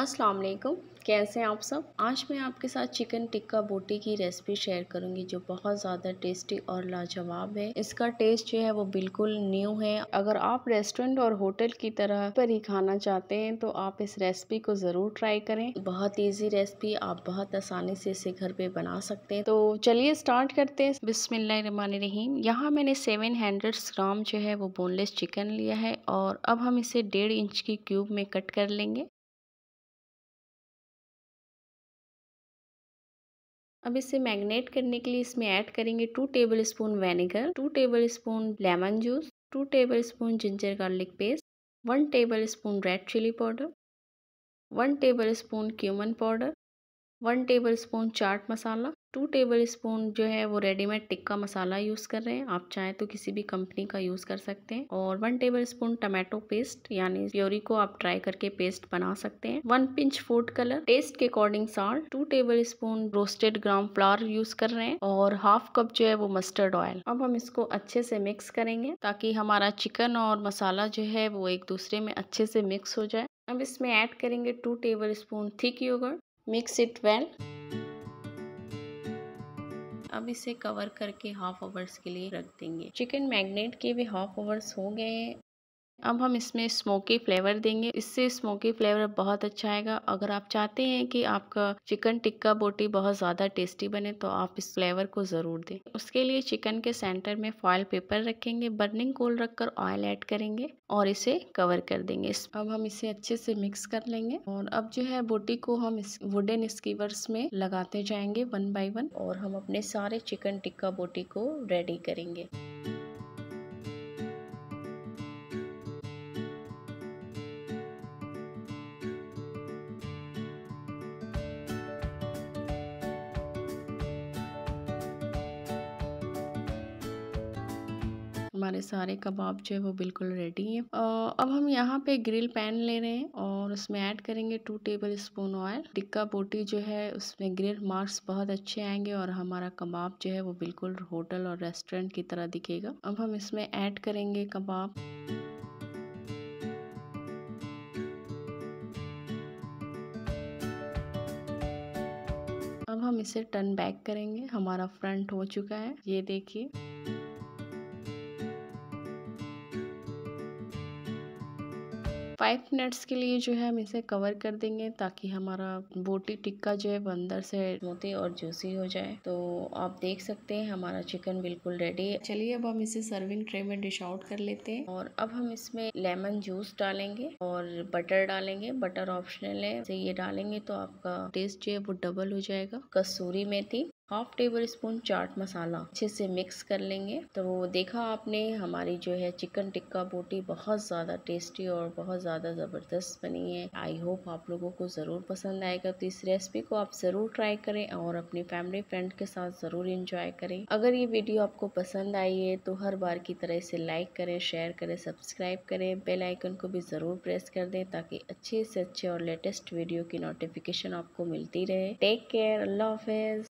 अस्सलाम वालेकुम कैसे हैं आप सब आज मैं आपके साथ चिकन टिक्का बोटी की रेसिपी शेयर करूंगी जो बहुत ज़्यादा टेस्टी और लाजवाब है इसका टेस्ट जो है वो बिल्कुल न्यू है अगर आप रेस्टोरेंट और होटल की तरह पर ही खाना चाहते हैं तो आप इस रेसिपी को ज़रूर ट्राई करें बहुत ईजी रेसिपी आप बहुत आसानी से इसे घर पे बना सकते हैं तो चलिए स्टार्ट करते हैं रहीम यहाँ मैंने सेवन ग्राम जो है वो बोनलेस चिकन लिया है और अब हम इसे डेढ़ इंच की क्यूब में कट कर लेंगे अब इसे मैगनेट करने के लिए इसमें ऐड करेंगे two tablespoon vinegar two tablespoon lemon juice two tablespoon ginger garlic paste one tablespoon red chilli powder one tablespoon cumin powder one tablespoon chaat masala two tablespoon जो है वो readymade tikka मसाला use कर रहे हैं आप चाहें तो किसी भी कंपनी का यूज़ कर सकते हैं और one tablespoon tomato paste यानी प्योरी को आप ट्राई करके पेस्ट बना सकते हैं one pinch food colour taste के according salt two tablespoon roasted gram flour use कर रहे हैं और हाफ कप जो है वो मस्टर्ड ऑयल अब हम इसको अच्छे से मिक्स करेंगे ताकि हमारा चिकन और मसाला जो है वो एक दूसरे में अच्छे से मिक्स हो जाए अब इसमें ऐड करेंगे two tablespoon thick yogurt mix it well अब इसे कवर करके हाफ आवर्स के लिए रख देंगे चिकन मैगनेट के भी हाफ आवर्स हो गए हैं अब हम इसमें स्मोकी फ्लेवर देंगे इससे स्मोकी फ्लेवर बहुत अच्छा आएगा अगर आप चाहते हैं कि आपका चिकन टिक्का बोटी बहुत ज़्यादा टेस्टी बने तो आप इस फ्लेवर को ज़रूर दें उसके लिए चिकन के सेंटर में फॉयल पेपर रखेंगे बर्निंग कोल रखकर ऑयल ऐड करेंगे और इसे कवर कर देंगे अब हम इसे अच्छे से मिक्स कर लेंगे और अब जो है बोटी को हम इस वुडन स्कीवर्स में लगाते जाएंगे वन बाई वन और हम अपने सारे चिकन टिक्का बोटी को रेडी करेंगे हमारे सारे कबाब जो है वो बिल्कुल रेडी हैं अब हम यहाँ पे ग्रिल पैन ले रहे हैं और उसमें ऐड करेंगे two tablespoon oil tikka boti जो है उसमें ग्रिल मार्क्स बहुत अच्छे आएंगे और हमारा कबाब जो है वो बिल्कुल होटल और रेस्टोरेंट की तरह दिखेगा अब हम इसमें ऐड करेंगे कबाब अब हम इसे टर्न बैक करेंगे हमारा फ्रंट हो चुका है ये देखिए फाइव मिनट्स के लिए जो है हम इसे कवर कर देंगे ताकि हमारा बोटी टिक्का जो है वो अंदर से मोती और जूसी हो जाए तो आप देख सकते हैं हमारा चिकन बिल्कुल रेडी है चलिए अब हम इसे सर्विंग ट्रे में डिश आउट कर लेते हैं और अब हम इसमें लेमन जूस डालेंगे और बटर डालेंगे बटर ऑप्शनल है ये डालेंगे तो आपका टेस्ट जो है वो डबल हो जाएगा कसूरी मेथी half tablespoon chaat masala अच्छे से मिक्स कर लेंगे तो देखा आपने हमारी जो है चिकन टिक्का बोटी बहुत ज़्यादा टेस्टी और बहुत ज़्यादा ज़बरदस्त बनी है आई होप आप लोगों को ज़रूर पसंद आएगा तो इस रेसिपी को आप ज़रूर ट्राई करें और अपनी फैमिली फ्रेंड के साथ ज़रूर इंजॉय करें अगर ये वीडियो आपको पसंद आई है तो हर बार की तरह इसे लाइक करें शेयर करें सब्सक्राइब करें बेल आइकन को भी ज़रूर प्रेस कर दें ताकि अच्छे से अच्छे और लेटेस्ट वीडियो की नोटिफिकेशन आपको मिलती रहे टेक केयर अल्लाह हाफिज़